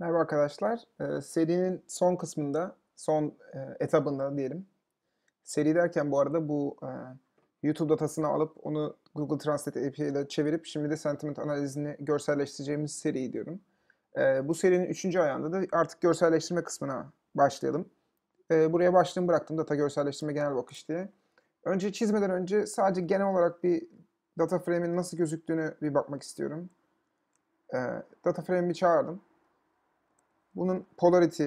Merhaba arkadaşlar. Ee, serinin son kısmında, son e, etabında diyelim. Seri derken bu arada bu e, YouTube datasını alıp onu Google Translate API ile çevirip şimdi de sentiment analizini görselleştireceğimiz seri diyorum. E, bu serinin üçüncü ayağında da artık görselleştirme kısmına başlayalım. E, buraya başlığımı bıraktım data görselleştirme genel bakış diye. Önce çizmeden önce sadece genel olarak bir data frame'in nasıl gözüktüğünü bir bakmak istiyorum. E, data frame'i çağırdım. Bunun polarity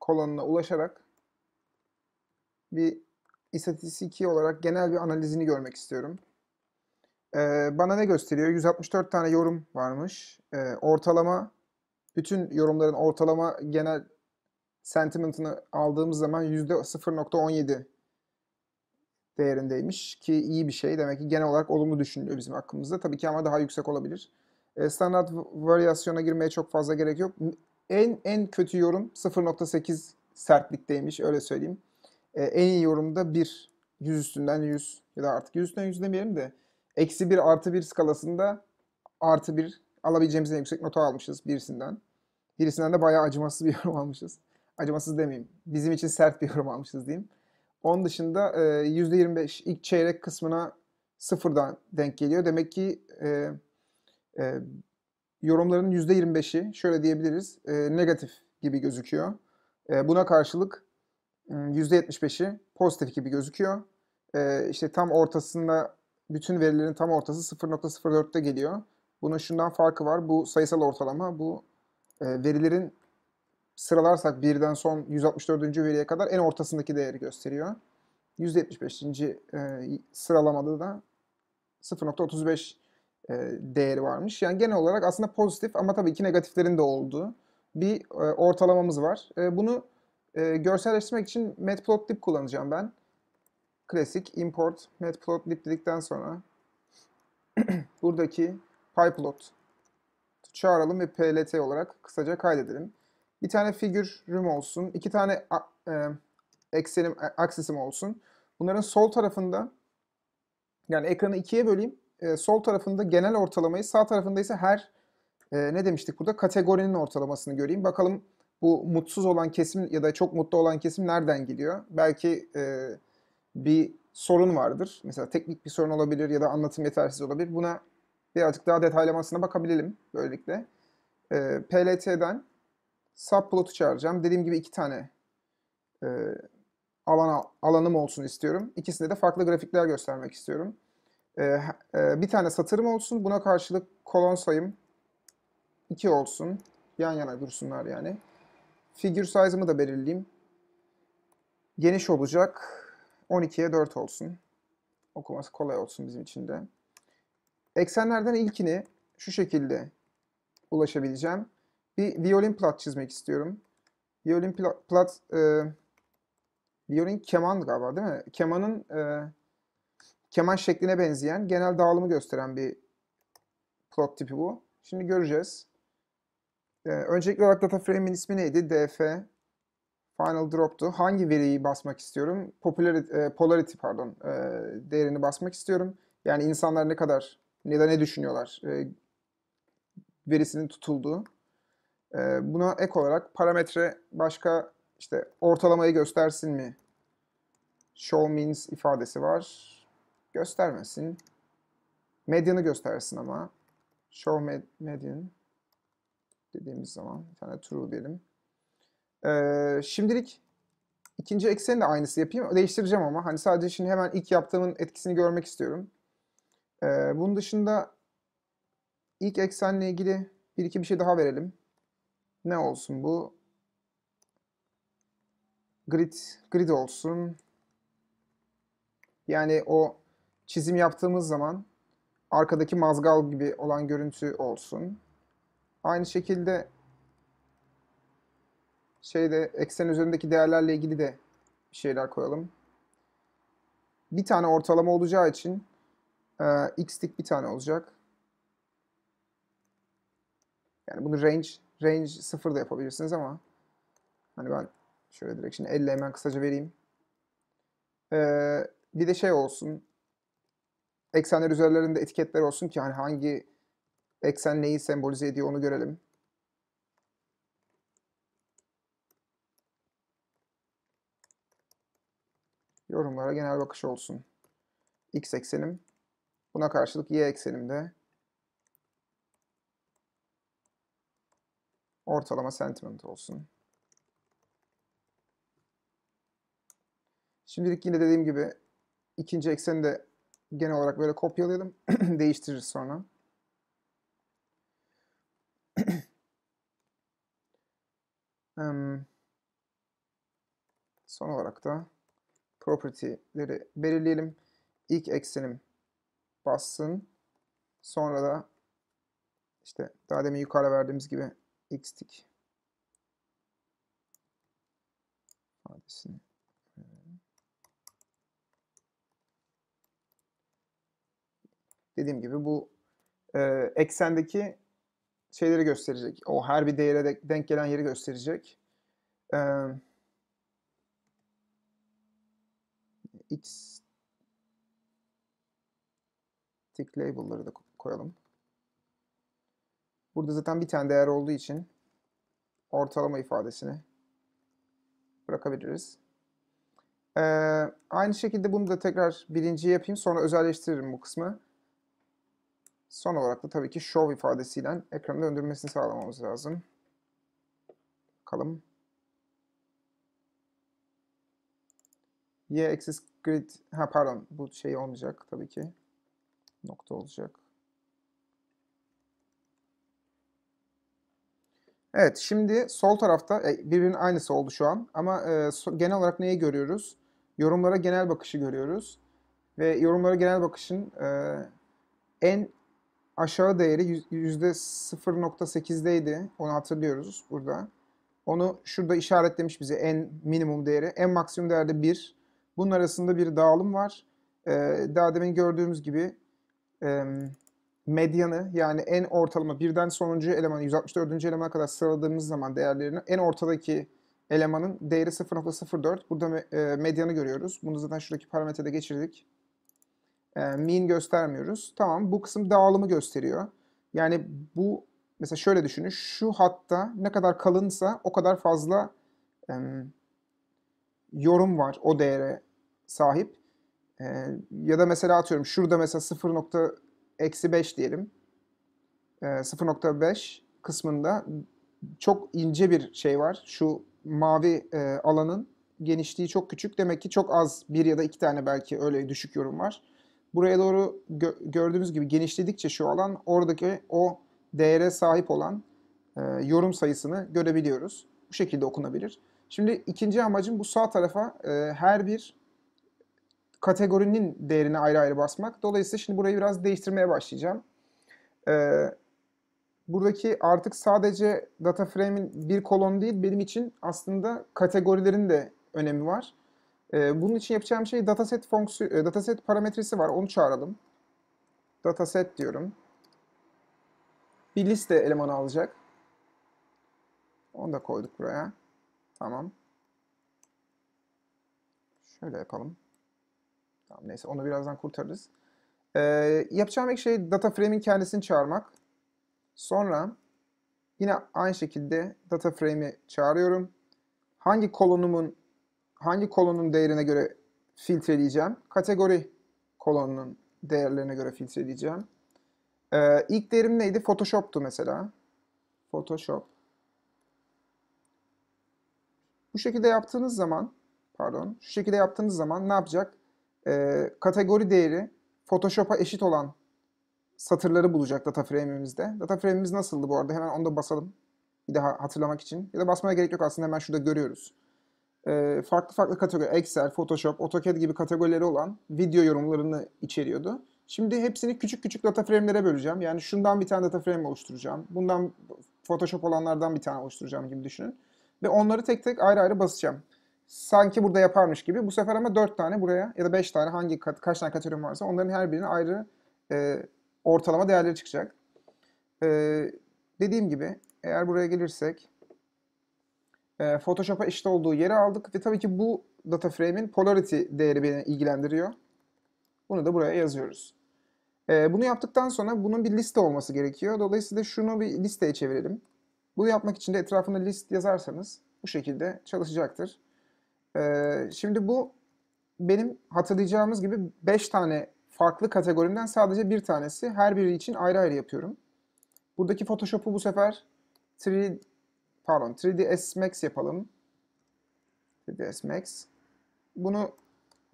kolonuna ulaşarak bir istatistiki olarak genel bir analizini görmek istiyorum. Ee, bana ne gösteriyor? 164 tane yorum varmış. Ee, ortalama, bütün yorumların ortalama genel sentiment'ını aldığımız zaman %0.17 değerindeymiş ki iyi bir şey. Demek ki genel olarak olumlu düşünülüyor bizim hakkımızda. Tabii ki ama daha yüksek olabilir. E, standart varyasyona girmeye çok fazla gerek yok. En en kötü yorum 0.8 sertlikteymiş öyle söyleyeyim. E, en iyi yorum da 1. 100 üstünden 100 ya da artık 100 üstünden 100 demeyelim de eksi 1 artı 1 skalasında artı 1 alabileceğimiz en yüksek notu almışız birisinden. Birisinden de bayağı acımasız bir yorum almışız. Acımasız demeyeyim. Bizim için sert bir yorum almışız diyeyim. Onun dışında %25 e, ilk çeyrek kısmına sıfırdan denk geliyor. Demek ki e, e, yorumların %25'i şöyle diyebiliriz e, negatif gibi gözüküyor. E, buna karşılık e, %75'i pozitif gibi gözüküyor. E, işte tam ortasında bütün verilerin tam ortası 0.04'te geliyor. Bunun şundan farkı var. Bu sayısal ortalama. Bu e, verilerin sıralarsak birden son 164. veriye kadar en ortasındaki değeri gösteriyor. 175. E, sıralamada da 0.35 e, değeri varmış. Yani genel olarak aslında pozitif ama tabii ki negatiflerin de olduğu bir e, ortalamamız var. E, bunu görselleştirmek için matplotlib kullanacağım ben. Klasik import matplotlib dedikten sonra buradaki pyplot çağıralım ve plt olarak kısaca kaydedelim. Bir tane figürüm olsun, iki tane e, eksenim, aksesim olsun. Bunların sol tarafında yani ekranı ikiye böleyim e, sol tarafında genel ortalamayı, sağ tarafında ise her e, ne demiştik burada kategorinin ortalamasını göreyim. Bakalım bu mutsuz olan kesim ya da çok mutlu olan kesim nereden geliyor? Belki e, bir sorun vardır. Mesela teknik bir sorun olabilir ya da anlatım yetersiz olabilir. Buna birazcık daha detaylamasına bakabilirim. böylelikle. E, PLT'den subplot'u çağıracağım. Dediğim gibi iki tane e, alana, alanım olsun istiyorum. İkisinde de farklı grafikler göstermek istiyorum. Ee, e, bir tane satırım olsun. Buna karşılık kolon sayım 2 olsun. Yan yana dursunlar yani. Figür size'ımı da belirleyeyim. Geniş olacak. 12'ye 4 olsun. Okuması kolay olsun bizim için de. Eksenlerden ilkini şu şekilde ulaşabileceğim. Bir violin plat çizmek istiyorum. Violin plat, plat e, violin keman galiba değil mi? Kemanın e, keman şekline benzeyen, genel dağılımı gösteren bir plot tipi bu. Şimdi göreceğiz. Ee, öncelikli olarak data frame'in ismi neydi? DF Final Drop'tu. Hangi veriyi basmak istiyorum? Popularity, e, polarity pardon. E, değerini basmak istiyorum. Yani insanlar ne kadar ne da ne düşünüyorlar e, verisinin tutulduğu. E, buna ek olarak parametre başka işte ortalamayı göstersin mi? Show means ifadesi var Göstermesin. Medyanı göstersin ama. Show med median dediğimiz zaman bir tane true diyelim. Ee, şimdilik ikinci ekseni de aynısı yapayım. Değiştireceğim ama. Hani sadece şimdi hemen ilk yaptığımın etkisini görmek istiyorum. Ee, bunun dışında ilk eksenle ilgili bir iki bir şey daha verelim. Ne olsun bu? Grid, grid olsun. Yani o çizim yaptığımız zaman arkadaki mazgal gibi olan görüntü olsun. Aynı şekilde şeyde eksen üzerindeki değerlerle ilgili de bir şeyler koyalım. Bir tane ortalama olacağı için e, x'lik bir tane olacak. Yani bunu range range sıfır da yapabilirsiniz ama hani ben şöyle direkt şimdi elle hemen kısaca vereyim. E, bir de şey olsun Eksenler üzerlerinde etiketler olsun ki hani hangi eksen neyi sembolize ediyor onu görelim. Yorumlara genel bakış olsun. X eksenim. Buna karşılık Y eksenimde ortalama sentiment olsun. Şimdilik yine dediğim gibi ikinci ekseni de genel olarak böyle kopyalayalım. Değiştiririz sonra. son olarak da property'leri belirleyelim. İlk eksenim bassın. Sonra da işte daha demin yukarı verdiğimiz gibi xtik ifadesini dediğim gibi bu e, eksendeki şeyleri gösterecek. O her bir değere de, denk gelen yeri gösterecek. E, x tick label'ları da koyalım. Burada zaten bir tane değer olduğu için ortalama ifadesini bırakabiliriz. Ee, aynı şekilde bunu da tekrar birinci yapayım sonra özelleştiririm bu kısmı. Son olarak da tabii ki show ifadesiyle ekranı döndürmesini sağlamamız lazım. Bakalım. Y axis grid, ha pardon bu şey olmayacak tabii ki. Nokta olacak. Evet şimdi sol tarafta e, birbirinin aynısı oldu şu an ama e, genel olarak neyi görüyoruz? Yorumlara genel bakışı görüyoruz. Ve yorumlara genel bakışın e, en aşağı değeri %0.8'deydi. Onu hatırlıyoruz burada. Onu şurada işaretlemiş bize en minimum değeri. En maksimum değerde 1. Bunun arasında bir dağılım var. Ee, daha demin gördüğümüz gibi medyanı yani en ortalama birden sonuncu elemanı 164. elemana kadar sıraladığımız zaman değerlerini en ortadaki elemanın değeri 0.04. Burada e, medyanı görüyoruz. Bunu zaten şuradaki parametrede geçirdik e, mean göstermiyoruz. Tamam bu kısım dağılımı gösteriyor. Yani bu mesela şöyle düşünün. Şu hatta ne kadar kalınsa o kadar fazla e, yorum var o değere sahip. E, ya da mesela atıyorum şurada mesela 0. 5 diyelim. E, ee, 0.5 kısmında çok ince bir şey var. Şu mavi e, alanın genişliği çok küçük. Demek ki çok az bir ya da iki tane belki öyle düşük yorum var. Buraya doğru gö gördüğümüz gibi genişledikçe şu alan oradaki o değere sahip olan e, yorum sayısını görebiliyoruz. Bu şekilde okunabilir. Şimdi ikinci amacım bu sağ tarafa e, her bir kategorinin değerini ayrı ayrı basmak. Dolayısıyla şimdi burayı biraz değiştirmeye başlayacağım. E, buradaki artık sadece data frame'in bir kolon değil benim için aslında kategorilerin de önemi var. Ee, bunun için yapacağım şey dataset fonksiyon e, dataset parametresi var. Onu çağıralım. Dataset diyorum. Bir liste elemanı alacak. Onu da koyduk buraya. Tamam. Şöyle yapalım. Tamam neyse onu birazdan kurtarırız. Ee, yapacağım ilk şey data frame'in kendisini çağırmak. Sonra yine aynı şekilde data frame'i çağırıyorum. Hangi kolonumun hangi kolonun değerine göre filtreleyeceğim? Kategori kolonunun değerlerine göre filtreleyeceğim. Ee, ilk değerim neydi? Photoshop'tu mesela. Photoshop. Bu şekilde yaptığınız zaman, pardon, şu şekilde yaptığınız zaman ne yapacak? Ee, kategori değeri Photoshop'a eşit olan satırları bulacak data frame'imizde. Data frame'imiz nasıldı bu arada? Hemen onu da basalım. Bir daha hatırlamak için. Ya da basmaya gerek yok aslında hemen şurada görüyoruz e, farklı farklı kategori, Excel, Photoshop, AutoCAD gibi kategorileri olan video yorumlarını içeriyordu. Şimdi hepsini küçük küçük data frame'lere böleceğim. Yani şundan bir tane data frame oluşturacağım. Bundan Photoshop olanlardan bir tane oluşturacağım gibi düşünün. Ve onları tek tek ayrı ayrı basacağım. Sanki burada yaparmış gibi. Bu sefer ama 4 tane buraya ya da 5 tane hangi kaç tane kategorim varsa onların her birinin ayrı e, ortalama değerleri çıkacak. E, dediğim gibi eğer buraya gelirsek e, Photoshop'a eşit olduğu yere aldık ve tabii ki bu data frame'in polarity değeri beni ilgilendiriyor. Bunu da buraya yazıyoruz. E, bunu yaptıktan sonra bunun bir liste olması gerekiyor. Dolayısıyla şunu bir listeye çevirelim. Bunu yapmak için de etrafında list yazarsanız bu şekilde çalışacaktır. E, şimdi bu benim hatırlayacağımız gibi 5 tane farklı kategorimden sadece bir tanesi. Her biri için ayrı ayrı yapıyorum. Buradaki Photoshop'u bu sefer pardon 3ds max yapalım. 3ds max. Bunu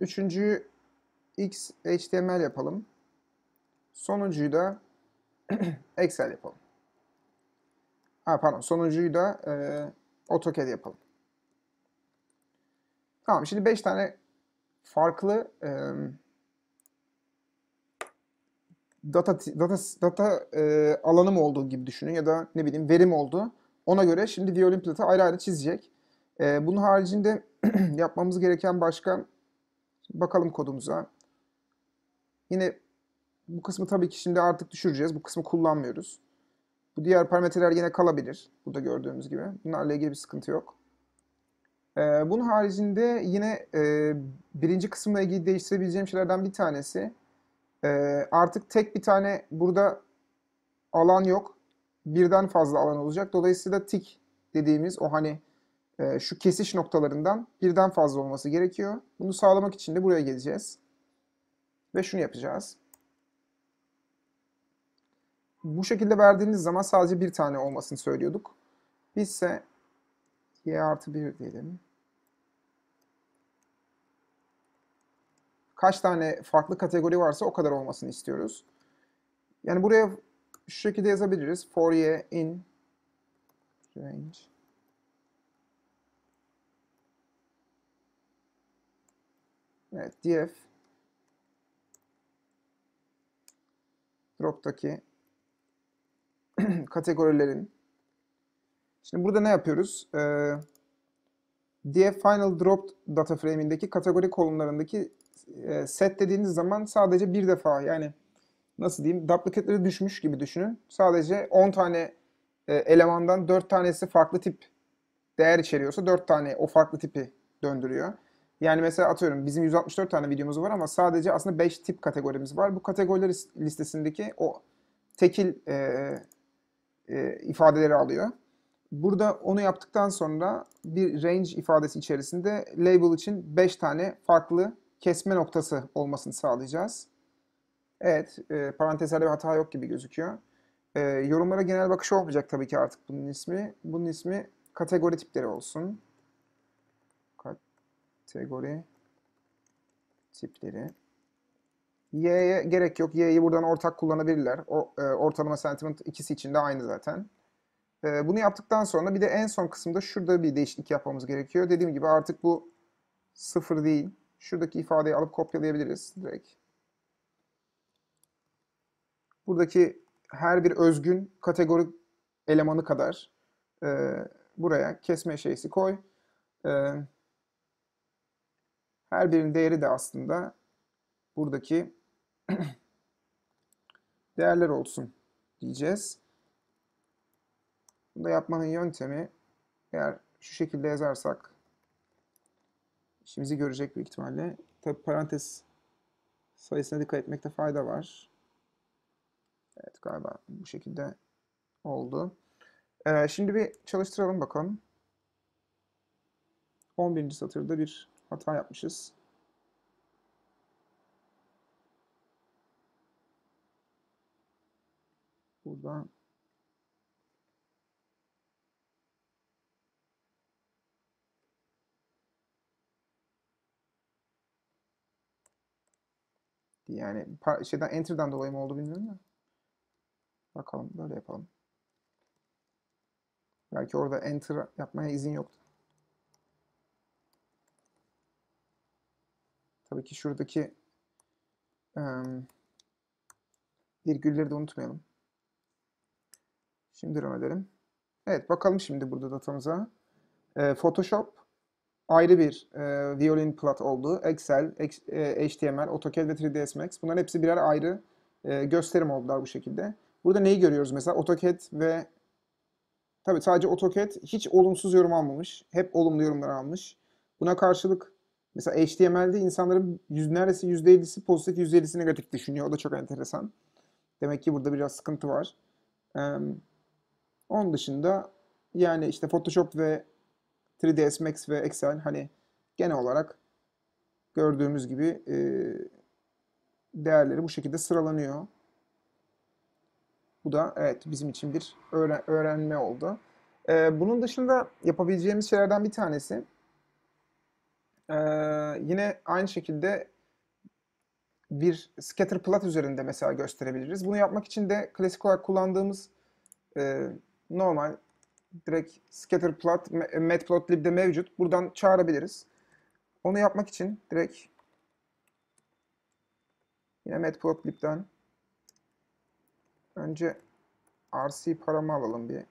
üçüncüyü x html yapalım. Sonuncuyu da excel yapalım. Ha pardon sonuncuyu da e, AutoCAD yapalım. Tamam şimdi 5 tane farklı e, data data data e, alanım olduğu gibi düşünün ya da ne bileyim verim oldu. Ona göre şimdi violin platı ayrı ayrı çizecek. E, bunun haricinde yapmamız gereken başka bakalım kodumuza. Yine bu kısmı tabii ki şimdi artık düşüreceğiz. Bu kısmı kullanmıyoruz. Bu diğer parametreler yine kalabilir. Burada gördüğümüz gibi. Bunlarla ilgili bir sıkıntı yok. Ee, bunun haricinde yine e, birinci kısımla ilgili değiştirebileceğim şeylerden bir tanesi. E, artık tek bir tane burada alan yok birden fazla alan olacak. Dolayısıyla tik dediğimiz o hani e, şu kesiş noktalarından birden fazla olması gerekiyor. Bunu sağlamak için de buraya geleceğiz. Ve şunu yapacağız. Bu şekilde verdiğiniz zaman sadece bir tane olmasını söylüyorduk. Biz ise y artı 1 diyelim. Kaç tane farklı kategori varsa o kadar olmasını istiyoruz. Yani buraya şu şekilde yazabiliriz. Fourier in range Evet, df drop'taki kategorilerin Şimdi burada ne yapıyoruz? Ee, df final drop data frame'indeki kategori kolumlarındaki e, set dediğiniz zaman sadece bir defa yani nasıl diyeyim duplicateleri düşmüş gibi düşünün. Sadece 10 tane e, elemandan 4 tanesi farklı tip değer içeriyorsa 4 tane o farklı tipi döndürüyor. Yani mesela atıyorum bizim 164 tane videomuz var ama sadece aslında 5 tip kategorimiz var. Bu kategoriler listesindeki o tekil e, e, ifadeleri alıyor. Burada onu yaptıktan sonra bir range ifadesi içerisinde label için 5 tane farklı kesme noktası olmasını sağlayacağız. Evet, e, parantezlerde bir hata yok gibi gözüküyor. E, yorumlara genel bakış olmayacak tabii ki artık bunun ismi. Bunun ismi kategori tipleri olsun. Kategori tipleri. Y'ye gerek yok. Y'yi buradan ortak kullanabilirler. O, e, ortalama sentiment ikisi için de aynı zaten. E, bunu yaptıktan sonra bir de en son kısımda şurada bir değişiklik yapmamız gerekiyor. Dediğim gibi artık bu sıfır değil. Şuradaki ifadeyi alıp kopyalayabiliriz direkt buradaki her bir özgün kategori elemanı kadar e, buraya kesme şeysi koy. E, her birinin değeri de aslında buradaki değerler olsun diyeceğiz. Bunu da yapmanın yöntemi eğer şu şekilde yazarsak işimizi görecek büyük ihtimalle. Tabi parantez sayısına dikkat etmekte fayda var. Evet galiba bu şekilde oldu. Ee, şimdi bir çalıştıralım bakalım. 11. satırda bir hata yapmışız. Burada Yani şeyden enter'dan dolayı mı oldu bilmiyorum da. Bakalım böyle yapalım. Belki orada enter yapmaya izin yoktu. Tabii ki şuradaki um, virgülleri de unutmayalım. Şimdi run edelim. Evet bakalım şimdi burada datamıza. E, Photoshop ayrı bir e, violin plot oldu. Excel, e, HTML, AutoCAD ve 3ds Max bunların hepsi birer ayrı e, gösterim oldular bu şekilde. Burada neyi görüyoruz mesela? AutoCAD ve tabii sadece AutoCAD hiç olumsuz yorum almamış. Hep olumlu yorumlar almış. Buna karşılık mesela HTML'de insanların yüz, neredeyse %50'si pozitif %50'si negatif düşünüyor. O da çok enteresan. Demek ki burada biraz sıkıntı var. Ee, onun dışında yani işte Photoshop ve 3ds Max ve Excel hani genel olarak gördüğümüz gibi e, değerleri bu şekilde sıralanıyor. Bu da evet bizim için bir öğren öğrenme oldu. Ee, bunun dışında yapabileceğimiz şeylerden bir tanesi ee, yine aynı şekilde bir scatter plot üzerinde mesela gösterebiliriz. Bunu yapmak için de klasik olarak kullandığımız e, normal direkt scatter plot matplotlib'de mevcut. Buradan çağırabiliriz. Onu yapmak için direkt yine matplotlib'den Önce RC paramı alalım bir.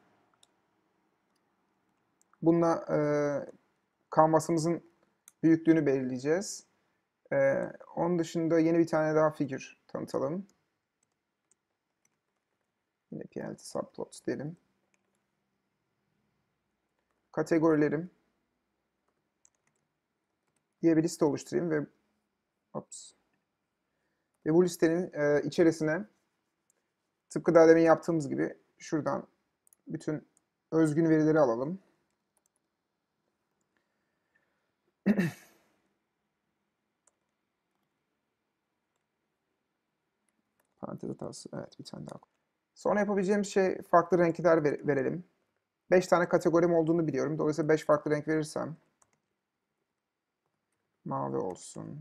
Bununla e, kanvasımızın büyüklüğünü belirleyeceğiz. E, onun dışında yeni bir tane daha figür tanıtalım. Yine plt subplot diyelim. Kategorilerim diye bir liste oluşturayım ve ops, ve bu listenin e, içerisine Tıpkı daha demin yaptığımız gibi şuradan bütün özgün verileri alalım. Parantez hatası. Evet bir tane daha. Sonra yapabileceğimiz şey farklı renkler verelim. 5 tane kategorim olduğunu biliyorum. Dolayısıyla 5 farklı renk verirsem mavi olsun,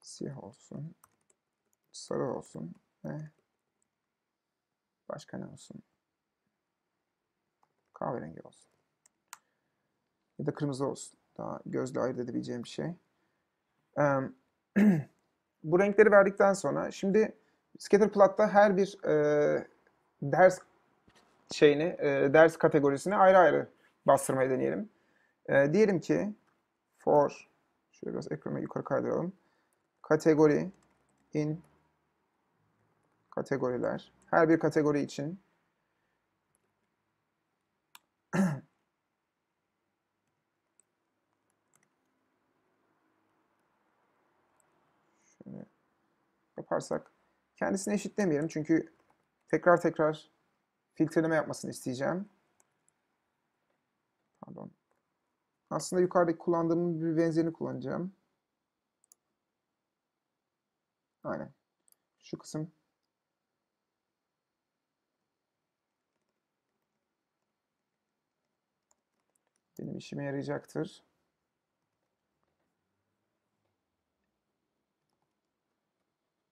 siyah olsun, sarı olsun ve Başka ne olsun? Kahverengi olsun. Ya da kırmızı olsun. Daha gözle ayırt edebileceğim bir şey. Bu renkleri verdikten sonra şimdi Scatterplot'ta her bir e, ders şeyini, e, ders kategorisini ayrı ayrı bastırmayı deneyelim. E, diyelim ki for, şöyle biraz ekranı yukarı kaydıralım. Kategori in kategoriler her bir kategori için şöyle yaparsak kendisini eşitlemeyelim çünkü tekrar tekrar filtreleme yapmasını isteyeceğim. Pardon. Aslında yukarıdaki kullandığım bir benzerini kullanacağım. Aynen. Şu kısım Benim işime yarayacaktır.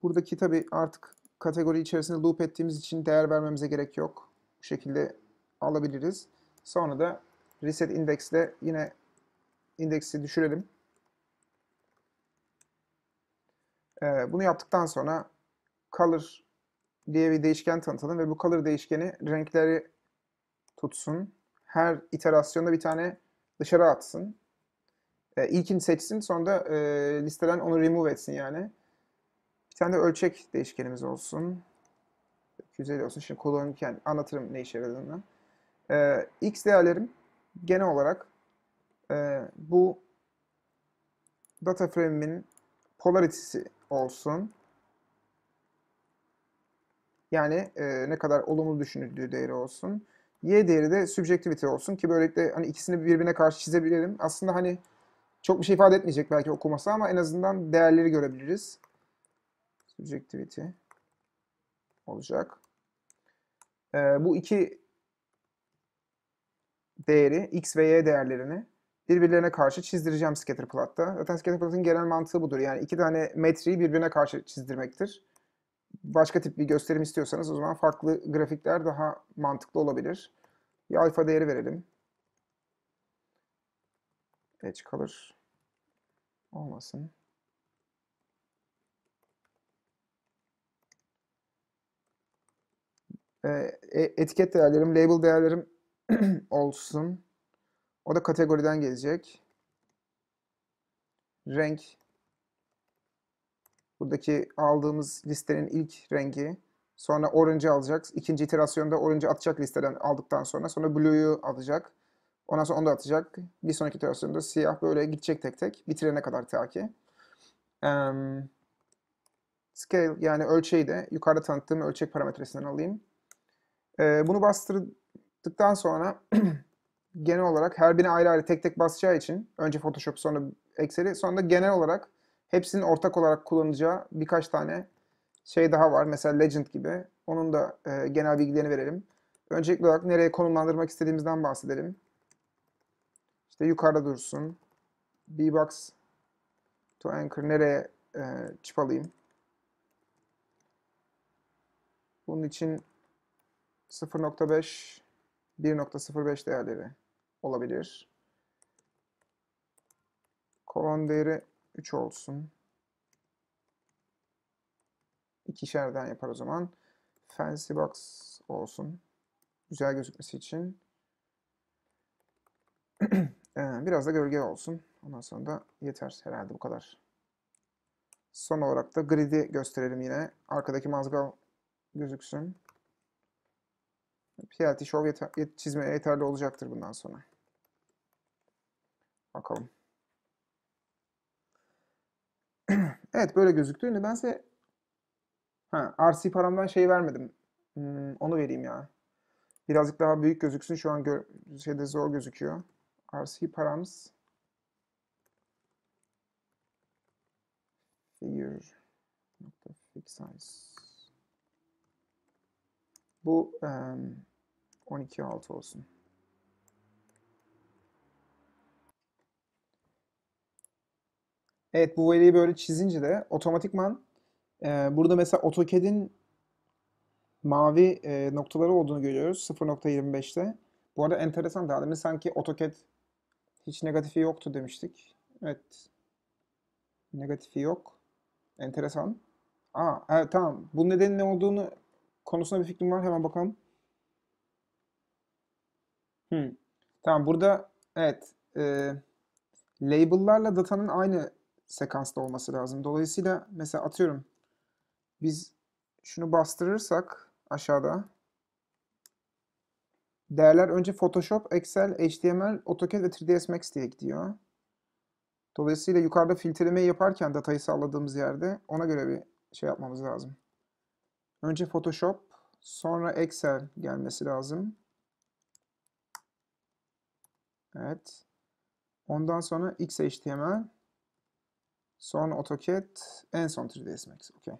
Buradaki tabi artık kategori içerisinde loop ettiğimiz için değer vermemize gerek yok. Bu şekilde alabiliriz. Sonra da reset indexle yine indeksi düşürelim. Ee, bunu yaptıktan sonra color diye bir değişken tanıtalım ve bu color değişkeni renkleri tutsun her iterasyonda bir tane dışarı atsın. E, ilkini seçsin sonra da e, listeden onu remove etsin yani. Bir tane de ölçek değişkenimiz olsun. 250 olsun. Şimdi kullanırken anlatırım ne işe yaradığını. E, x değerlerim genel olarak e, bu data frame'in polarity'si olsun. Yani e, ne kadar olumlu düşünüldüğü değeri olsun. Y değeri de subjectivity olsun ki böylelikle hani ikisini birbirine karşı çizebilirim. Aslında hani çok bir şey ifade etmeyecek belki okuması ama en azından değerleri görebiliriz. Subjectivity olacak. Ee, bu iki değeri, x ve y değerlerini birbirlerine karşı çizdireceğim scatter plotta. Zaten scatter plot'un genel mantığı budur. Yani iki tane metriyi birbirine karşı çizdirmektir başka tip bir gösterim istiyorsanız o zaman farklı grafikler daha mantıklı olabilir. Bir alfa değeri verelim. Edge kalır. Olmasın. Ee, e, etiket değerlerim, label değerlerim olsun. O da kategoriden gelecek. Renk Buradaki aldığımız listenin ilk rengi. Sonra orange'ı alacak. İkinci iterasyonda orange'ı atacak listeden aldıktan sonra. Sonra blue'yu alacak. Ondan sonra onu da atacak. Bir sonraki iterasyonda siyah böyle gidecek tek tek. Bitirene kadar ta ki. Um, scale yani ölçeği de yukarıda tanıttığım ölçek parametresinden alayım. Ee, bunu bastırdıktan sonra genel olarak her birini ayrı ayrı tek tek basacağı için önce Photoshop sonra Excel'i sonra da genel olarak Hepsinin ortak olarak kullanacağı birkaç tane şey daha var. Mesela Legend gibi. Onun da e, genel bilgilerini verelim. Öncelikli olarak nereye konumlandırmak istediğimizden bahsedelim. İşte yukarıda dursun. B-Box to Anchor nereye e, çip Bunun için 0.5 1.05 değerleri olabilir. Kolon değeri 3 olsun. İkişerden yapar o zaman. Fancy box olsun. Güzel gözükmesi için. Ee, biraz da gölge olsun. Ondan sonra da yeter herhalde bu kadar. Son olarak da grid'i gösterelim yine. Arkadaki mazgal gözüksün. PLT Show yeter, çizmeye yeterli olacaktır bundan sonra. Bakalım. evet böyle gözüktü. Nedense ha, RC paramdan şey vermedim. Hmm, onu vereyim ya. Birazcık daha büyük gözüksün. Şu an gör, şeyde zor gözüküyor. RC paramız figure size bu um, 12 olsun. Evet bu veriyi böyle çizince de otomatikman e, burada mesela AutoCAD'in mavi e, noktaları olduğunu görüyoruz 0.25'te. Bu arada enteresan daha demin sanki AutoCAD hiç negatifi yoktu demiştik. Evet. Negatifi yok. Enteresan. Aa evet tamam. Bu nedenin ne olduğunu konusunda bir fikrim var. Hemen bakalım. Hmm. Tamam burada evet e, label'larla datanın aynı sekansta olması lazım. Dolayısıyla mesela atıyorum biz şunu bastırırsak aşağıda değerler önce Photoshop, Excel, HTML, AutoCAD ve 3ds Max diye gidiyor. Dolayısıyla yukarıda filtreleme yaparken datayı sağladığımız yerde ona göre bir şey yapmamız lazım. Önce Photoshop, sonra Excel gelmesi lazım. Evet. Ondan sonra XHTML, Son AutoCAD, en son 3ds Max. Okay.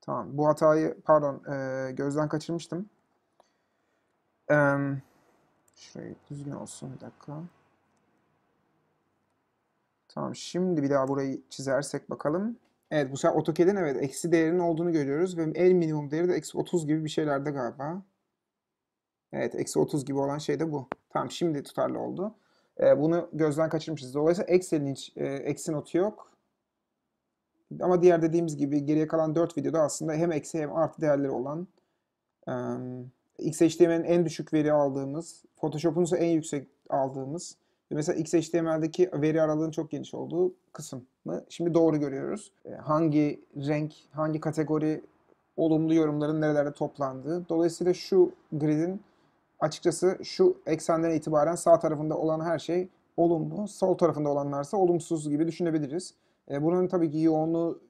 Tamam. Bu hatayı pardon e, gözden kaçırmıştım. E, şurayı düzgün olsun bir dakika. Tamam şimdi bir daha burayı çizersek bakalım. Evet bu sefer AutoCAD'in evet eksi değerinin olduğunu görüyoruz. Ve en minimum değeri de eksi 30 gibi bir şeylerde galiba. Evet eksi 30 gibi olan şey de bu. Tamam şimdi tutarlı oldu. E, bunu gözden kaçırmışız. Dolayısıyla Excel'in hiç e, eksi notu yok. Ama diğer dediğimiz gibi geriye kalan 4 videoda aslında hem eksi hem artı değerleri olan e, XHTML'in en düşük veri aldığımız, Photoshop'un ise en yüksek aldığımız Mesela XHTML'deki veri aralığının çok geniş olduğu kısmı şimdi doğru görüyoruz. E, hangi renk, hangi kategori olumlu yorumların nerelerde toplandığı. Dolayısıyla şu grid'in açıkçası şu eksenden itibaren sağ tarafında olan her şey olumlu, sol tarafında olanlarsa olumsuz gibi düşünebiliriz. E, bunun tabii ki yoğunluğu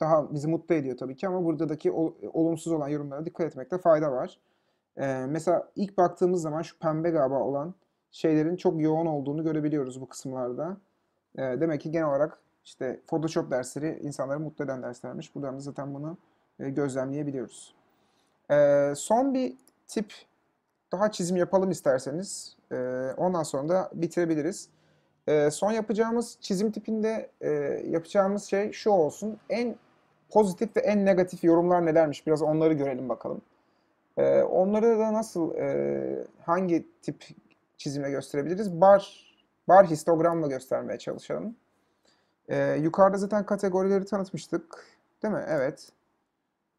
daha bizi mutlu ediyor tabii ki ama buradaki olumsuz olan yorumlara dikkat etmekte fayda var. E, mesela ilk baktığımız zaman şu pembe galiba olan şeylerin çok yoğun olduğunu görebiliyoruz bu kısımlarda. E, demek ki genel olarak işte Photoshop dersleri insanları mutlu eden derslermiş. Buradan da zaten bunu e, gözlemleyebiliyoruz. E, son bir tip daha çizim yapalım isterseniz. E, ondan sonra da bitirebiliriz. E, son yapacağımız çizim tipinde e, yapacağımız şey şu olsun. En pozitif ve en negatif yorumlar nelermiş biraz onları görelim bakalım. E, onları da nasıl e, hangi tip çizimle gösterebiliriz? Bar bar histogramla göstermeye çalışalım. E, yukarıda zaten kategorileri tanıtmıştık. Değil mi? Evet.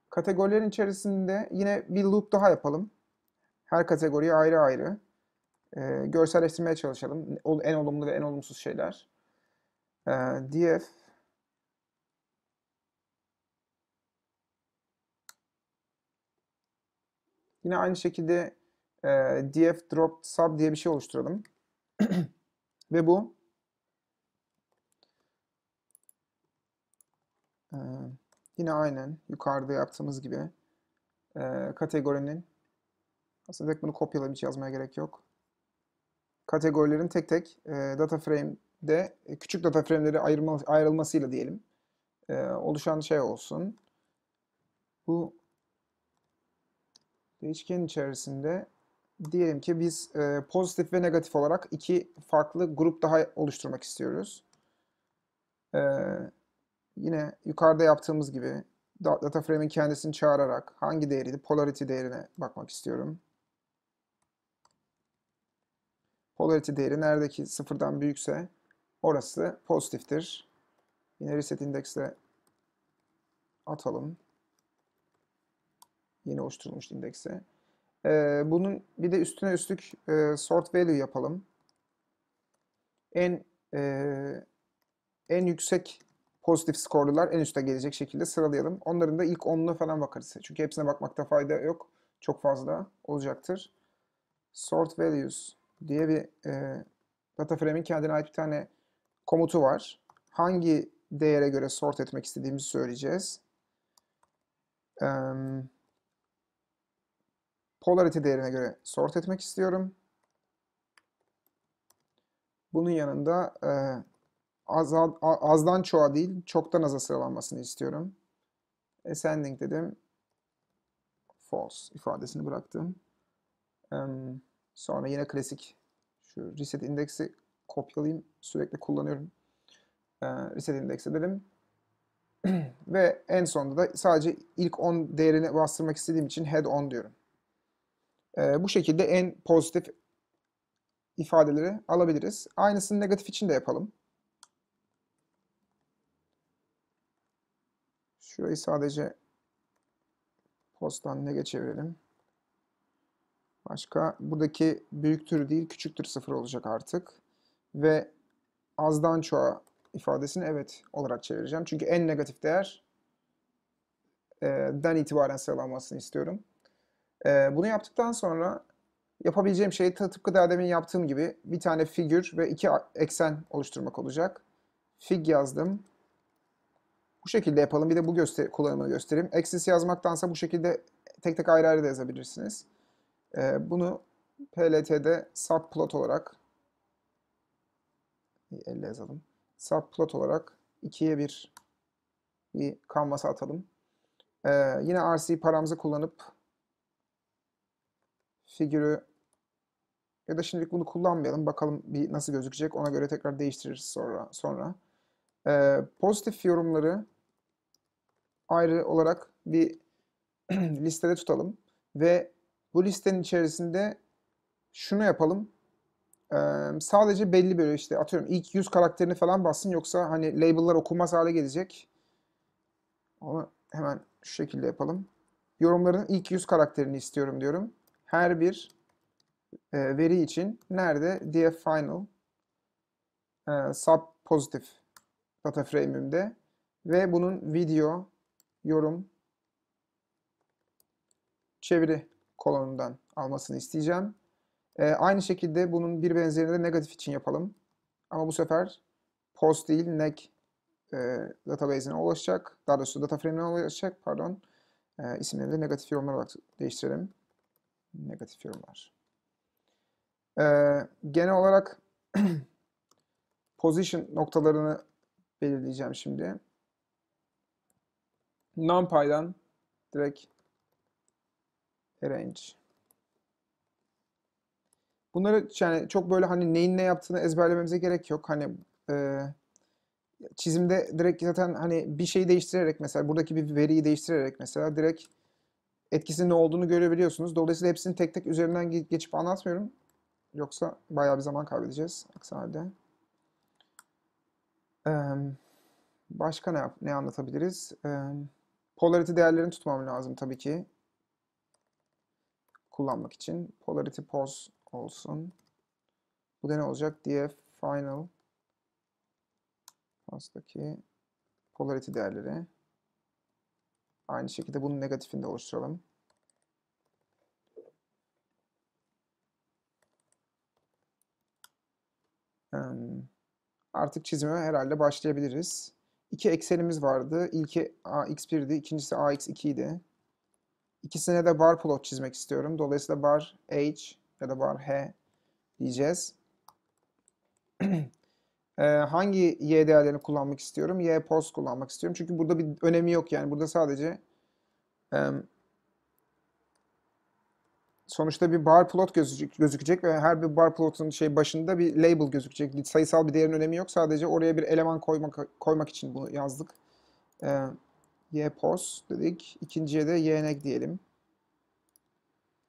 Kategorilerin içerisinde yine bir loop daha yapalım. Her kategoriye ayrı ayrı e, görselleştirmeye çalışalım. En olumlu ve en olumsuz şeyler. E, df Yine aynı şekilde e, df drop sub diye bir şey oluşturalım. ve bu e, yine aynen yukarıda yaptığımız gibi e, kategorinin aslında direkt bunu kopyalayıp hiç yazmaya gerek yok. Kategorilerin tek tek e, data frame'de e, küçük data frame'leri ayrılma ayrılmasıyla diyelim e, oluşan şey olsun. Bu değişken içerisinde diyelim ki biz e, pozitif ve negatif olarak iki farklı grup daha oluşturmak istiyoruz. E, yine yukarıda yaptığımız gibi data frame'in kendisini çağırarak hangi değeriydi polarity değerine bakmak istiyorum. polarity değeri neredeki sıfırdan büyükse orası pozitiftir. Yine reset indekse atalım. Yine oluşturulmuş indekse. Ee, bunun bir de üstüne üstlük e, sort value yapalım. En e, en yüksek pozitif skorlular en üste gelecek şekilde sıralayalım. Onların da ilk 10'una falan bakarız. Çünkü hepsine bakmakta fayda yok. Çok fazla olacaktır. Sort values diye bir e, data frame'in kendine ait bir tane komutu var. Hangi değere göre sort etmek istediğimizi söyleyeceğiz. E, polarity değerine göre sort etmek istiyorum. Bunun yanında e, az, azdan çoğa değil, çoktan aza sıralanmasını istiyorum. Ascending dedim. False ifadesini bıraktım. Um, Sonra yine klasik şu reset indeksi kopyalayayım. Sürekli kullanıyorum. E, reset indekse dedim. Ve en sonunda da sadece ilk 10 değerini bastırmak istediğim için head on diyorum. E, bu şekilde en pozitif ifadeleri alabiliriz. Aynısını negatif için de yapalım. Şurayı sadece postan nege çevirelim. Başka buradaki büyüktür değil küçüktür sıfır olacak artık. Ve azdan çoğa ifadesini evet olarak çevireceğim. Çünkü en negatif değer e, den itibaren sıralanmasını istiyorum. E, bunu yaptıktan sonra yapabileceğim şey tıpkı daha demin yaptığım gibi bir tane figür ve iki eksen oluşturmak olacak. Fig yazdım. Bu şekilde yapalım. Bir de bu göster kullanımını göstereyim. Eksis yazmaktansa bu şekilde tek tek ayrı ayrı da yazabilirsiniz. Ee, bunu PLT'de subplot olarak elle yazalım. Subplot olarak ikiye 1 bir kanvasa atalım. Ee, yine RC paramızı kullanıp figürü ya da şimdilik bunu kullanmayalım. Bakalım bir nasıl gözükecek. Ona göre tekrar değiştiririz sonra. sonra. Ee, pozitif yorumları ayrı olarak bir listede tutalım. Ve bu listenin içerisinde şunu yapalım. Ee, sadece belli böyle işte atıyorum ilk 100 karakterini falan bassın yoksa hani label'lar okunmaz hale gelecek. Onu hemen şu şekilde yapalım. Yorumların ilk 100 karakterini istiyorum diyorum. Her bir e, veri için nerede df final e, sub pozitif data frame'imde ve bunun video yorum çeviri kolonundan almasını isteyeceğim. E, aynı şekilde bunun bir benzerini de negatif için yapalım. Ama bu sefer post değil neck e, database'ine ulaşacak. Daha doğrusu data frame'ine ulaşacak pardon. E, isimleri de negatif yorumlar olarak değiştirelim. Negatif yorumlar. E, genel olarak position noktalarını belirleyeceğim şimdi. NumPy'dan direkt Arrange. Bunları yani çok böyle hani neyin ne yaptığını ezberlememize gerek yok. Hani e, çizimde direkt zaten hani bir şeyi değiştirerek mesela buradaki bir veriyi değiştirerek mesela direkt etkisinin ne olduğunu görebiliyorsunuz. Dolayısıyla hepsini tek tek üzerinden geçip anlatmıyorum. Yoksa bayağı bir zaman kaybedeceğiz aksi halde. Ee, başka ne, ne anlatabiliriz? Ee, polarity değerlerini tutmam lazım tabii ki kullanmak için polarity pause olsun. Bu da ne olacak? df final pastaki polarity değerleri. Aynı şekilde bunun negatifini de oluşturalım. Artık çizime herhalde başlayabiliriz. İki eksenimiz vardı. İlki ax1'di, ikincisi ax2 İkisine de bar plot çizmek istiyorum. Dolayısıyla bar H ya da bar H diyeceğiz. Ee, hangi Y değerlerini kullanmak istiyorum? Y post kullanmak istiyorum. Çünkü burada bir önemi yok yani. Burada sadece sonuçta bir bar plot gözükecek, gözükecek ve her bir bar plotun şey başında bir label gözükecek. Sayısal bir değerin önemi yok. Sadece oraya bir eleman koymak koymak için bunu yazdık. Evet. Y pos dedik. İkinciye de yeğenek diyelim.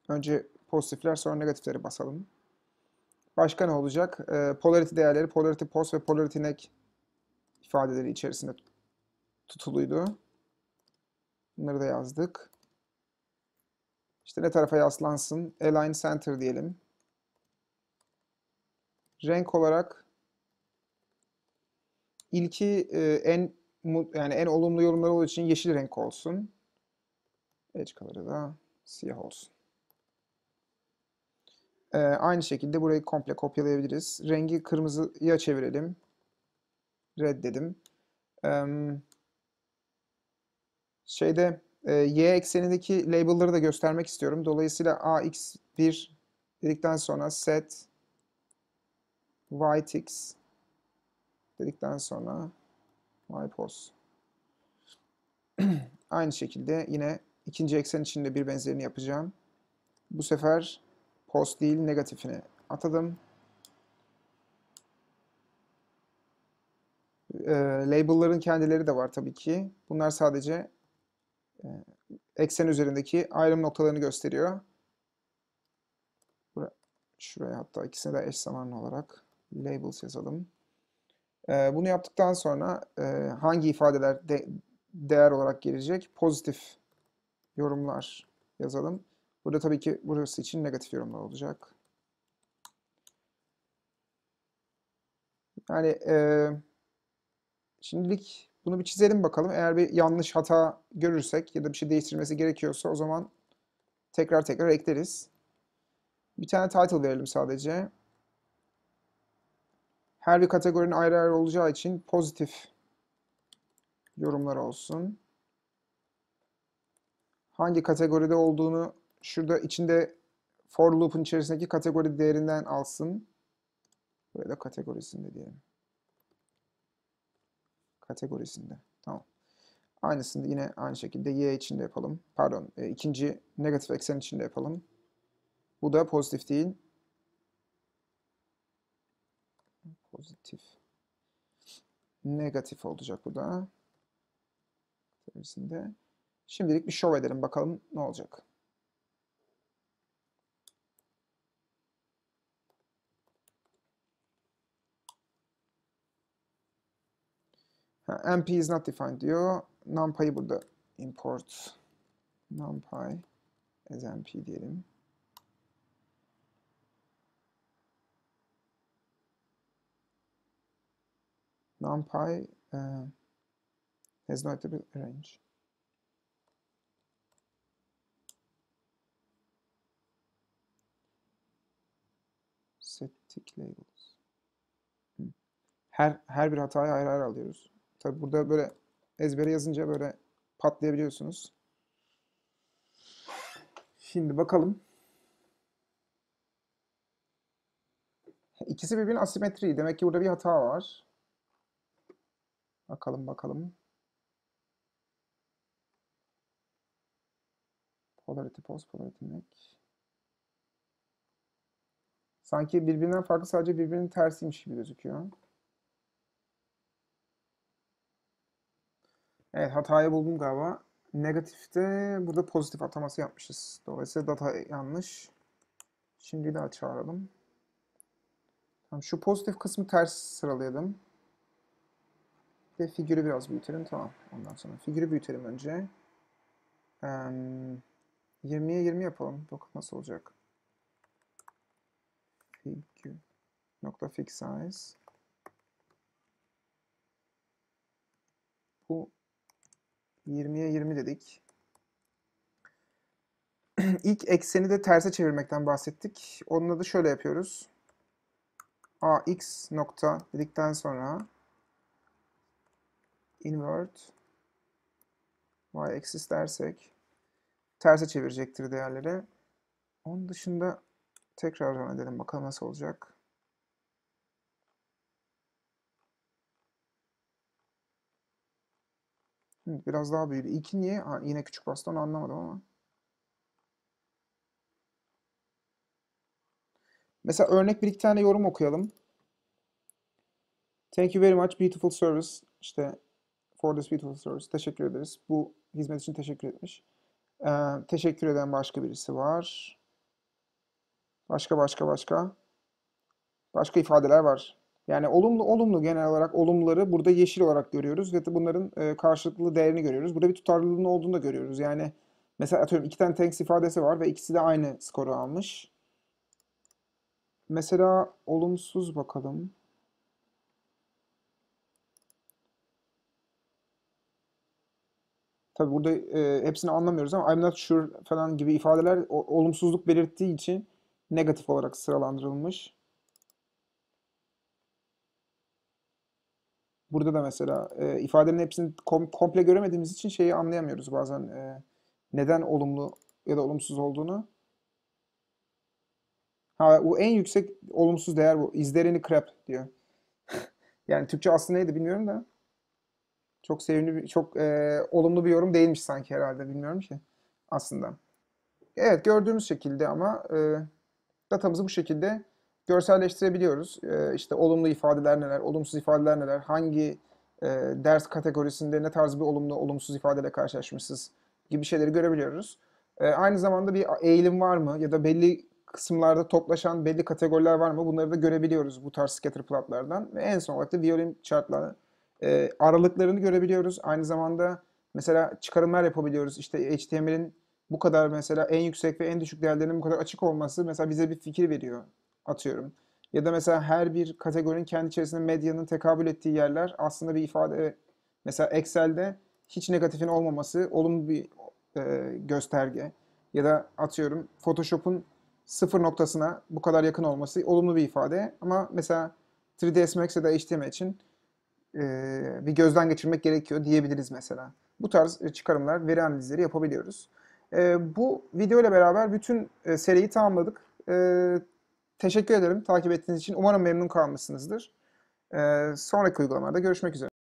Önce pozitifler sonra negatifleri basalım. Başka ne olacak? E, polarity değerleri polarity pos ve polarity neg ifadeleri içerisinde tutuluydu. Bunları da yazdık. İşte ne tarafa yaslansın? Align center diyelim. Renk olarak ilki e, en yani en olumlu yorumlar olduğu için yeşil renk olsun. Edge color'ı da siyah olsun. Ee, aynı şekilde burayı komple kopyalayabiliriz. Rengi kırmızıya çevirelim. Red dedim. Ee, şeyde e, y eksenindeki label'ları da göstermek istiyorum. Dolayısıyla ax1 dedikten sonra set ytx dedikten sonra MyPost. Aynı şekilde yine ikinci eksen içinde bir benzerini yapacağım. Bu sefer post değil negatifini atadım. E, label'ların kendileri de var tabii ki. Bunlar sadece e, eksen üzerindeki ayrım noktalarını gösteriyor. şuraya hatta ikisine de eş zamanlı olarak labels yazalım bunu yaptıktan sonra hangi ifadeler de, değer olarak gelecek? Pozitif yorumlar yazalım. Burada tabii ki burası için negatif yorumlar olacak. Yani e, şimdilik bunu bir çizelim bakalım. Eğer bir yanlış hata görürsek ya da bir şey değiştirmesi gerekiyorsa o zaman tekrar tekrar ekleriz. Bir tane title verelim sadece. Her bir kategorinin ayrı ayrı olacağı için pozitif yorumlar olsun. Hangi kategoride olduğunu şurada içinde for loop'un içerisindeki kategori değerinden alsın. Buraya da kategorisinde diyelim. Kategorisinde. Tamam. Aynısını yine aynı şekilde y içinde yapalım. Pardon, e, ikinci negatif eksen içinde yapalım. Bu da pozitif değil. pozitif. Negatif olacak bu da. Tersinde. Şimdilik bir şov edelim bakalım ne olacak. Ha, NP is not defined diyor. NumPy'ı burada import. NumPy as NP diyelim. NumPy uh, has notable range. Static labels. Her, her bir hatayı ayrı ayrı alıyoruz. Tabi burada böyle ezbere yazınca böyle patlayabiliyorsunuz. Şimdi bakalım. İkisi birbirinin asimetri. Demek ki burada bir hata var. Bakalım bakalım. Polarity, post polarity neck. Sanki birbirinden farklı sadece birbirinin tersiymiş gibi gözüküyor. Evet hatayı buldum galiba. Negatifte burada pozitif ataması yapmışız. Dolayısıyla data yanlış. Şimdi de çağıralım. Tamam, şu pozitif kısmı ters sıralayalım. Ve figürü biraz büyütelim. Tamam. Ondan sonra figürü büyütelim önce. Ee, 20'ye 20 yapalım. Bakın nasıl olacak. Figür. Nokta fix size. Bu 20'ye 20 dedik. İlk ekseni de terse çevirmekten bahsettik. Onunla da şöyle yapıyoruz. ax nokta dedikten sonra invert y axis dersek terse çevirecektir değerleri. Onun dışında tekrar run edelim bakalım nasıl olacak. biraz daha büyüdü. İki niye? Ha, yine küçük bastı onu anlamadım ama. Mesela örnek bir iki tane yorum okuyalım. Thank you very much beautiful service. İşte for this beautiful service. Teşekkür ederiz. Bu hizmet için teşekkür etmiş. Ee, teşekkür eden başka birisi var. Başka başka başka. Başka ifadeler var. Yani olumlu olumlu genel olarak olumluları burada yeşil olarak görüyoruz ve bunların e, karşılıklı değerini görüyoruz. Burada bir tutarlılığın olduğunu da görüyoruz. Yani mesela atıyorum iki tane thanks ifadesi var ve ikisi de aynı skoru almış. Mesela olumsuz bakalım. Tabi burada e, hepsini anlamıyoruz ama I'm not sure falan gibi ifadeler o, olumsuzluk belirttiği için negatif olarak sıralandırılmış. Burada da mesela e, ifadenin hepsini kom komple göremediğimiz için şeyi anlayamıyoruz bazen. E, neden olumlu ya da olumsuz olduğunu. Ha, bu en yüksek olumsuz değer bu. Is there any crap diyor. yani Türkçe aslında neydi bilmiyorum da. Çok sevimli, çok e, olumlu bir yorum değilmiş sanki herhalde bilmiyorum ki aslında. Evet gördüğümüz şekilde ama e, datamızı bu şekilde görselleştirebiliyoruz. E, işte olumlu ifadeler neler, olumsuz ifadeler neler, hangi e, ders kategorisinde ne tarz bir olumlu, olumsuz ifadeyle karşılaşmışız gibi şeyleri görebiliyoruz. E, aynı zamanda bir eğilim var mı ya da belli kısımlarda toplaşan belli kategoriler var mı bunları da görebiliyoruz bu tarz scatter plotlardan. Ve en son olarak da violin chartlarını e, aralıklarını görebiliyoruz. Aynı zamanda mesela çıkarımlar yapabiliyoruz. İşte HTML'in bu kadar mesela en yüksek ve en düşük değerlerinin bu kadar açık olması mesela bize bir fikir veriyor atıyorum. Ya da mesela her bir kategorinin kendi içerisinde medyanın tekabül ettiği yerler aslında bir ifade mesela Excel'de hiç negatifin olmaması olumlu bir e, gösterge. Ya da atıyorum Photoshop'un sıfır noktasına bu kadar yakın olması olumlu bir ifade. Ama mesela 3ds Max ya da HTML için bir gözden geçirmek gerekiyor diyebiliriz mesela. Bu tarz çıkarımlar, veri analizleri yapabiliyoruz. Bu video ile beraber bütün seriyi tamamladık. Teşekkür ederim takip ettiğiniz için. Umarım memnun kalmışsınızdır. Sonraki uygulamalarda görüşmek üzere.